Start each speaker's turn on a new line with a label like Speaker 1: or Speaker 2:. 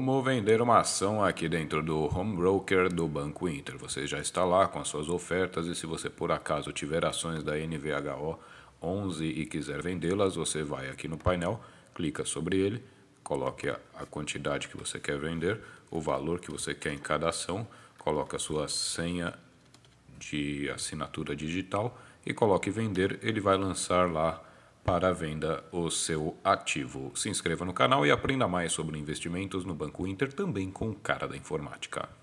Speaker 1: Como vender uma ação aqui dentro do Home Broker do Banco Inter. Você já está lá com as suas ofertas e se você por acaso tiver ações da NVHO 11 e quiser vendê-las, você vai aqui no painel, clica sobre ele, coloque a quantidade que você quer vender, o valor que você quer em cada ação, coloque a sua senha de assinatura digital e coloque vender, ele vai lançar lá para venda o seu ativo. Se inscreva no canal e aprenda mais sobre investimentos no Banco Inter também com o cara da informática.